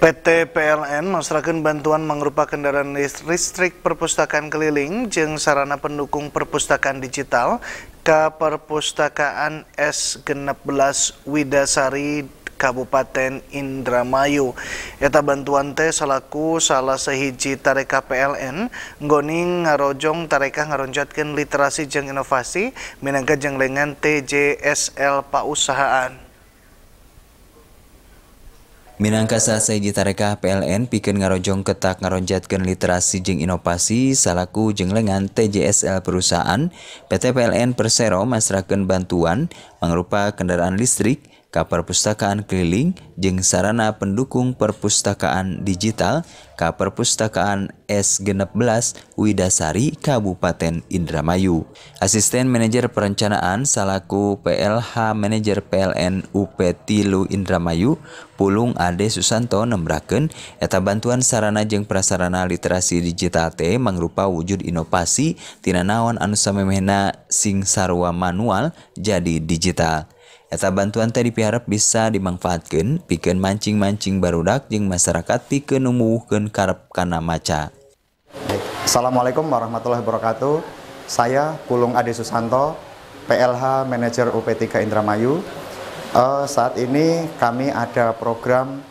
PT PLN masyarakat bantuan mengrupa kendaraan listrik perpustakaan keliling jeng sarana pendukung perpustakaan digital ke perpustakaan S16 Widasari Kabupaten Indramayu. Eta bantuan teh selaku salah sehiji tareka PLN, ngoning ngarojong tareka ngaronjatkan literasi jeng inovasi, minangka jeng lengan TJSL Pausahaan. Minangkasa Saji Tarekah PLN pikir ngarojong ketak ngaronjatkan literasi jeng inovasi salaku jeng lengan TJSL perusahaan PT PLN Persero masyarakat bantuan Mengrupa kendaraan listrik, kapal pustakaan keliling, jeng sarana pendukung perpustakaan digital, kapal pustakaan S16 Widasari Kabupaten Indramayu. Asisten Manajer Perencanaan salaku PLH Manajer PLN UP Tilu Indramayu, Pulung Ade Susanto nembraken eta bantuan sarana jeng prasarana literasi digital T mengrupa wujud inovasi tina naon anu samemehna sing sarwa manual jadi digital digital. Eta bantuan tadi diharap bisa dimanfaatkan bikin mancing-mancing barudak yang masyarakat piken numuhkeun karep karena maca. Assalamualaikum warahmatullahi wabarakatuh. Saya Pulung Ade Susanto, PLH Manager UP3 Indramayu. Uh, saat ini kami ada program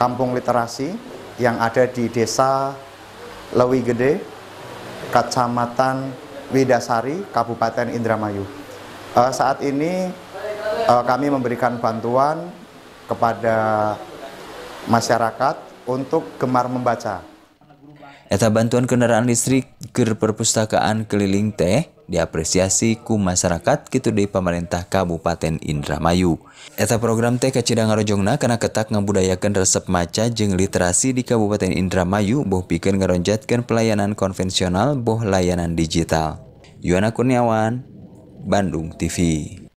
Kampung Literasi yang ada di Desa Lewi Gede, Kecamatan Widasari, Kabupaten Indramayu. Uh, saat ini uh, kami memberikan bantuan kepada masyarakat untuk gemar membaca. Eta bantuan kendaraan listrik ke perpustakaan keliling teh diapresiasi ku masyarakat gitu di pemerintah Kabupaten Indramayu. Eta program teh kacidang ngarojongna karena ketak ngebudayakan resep maca jeng literasi di Kabupaten Indramayu boh bikin ngeronjatkan pelayanan konvensional boh layanan digital. Yuana Kurniawan, Bandung TV.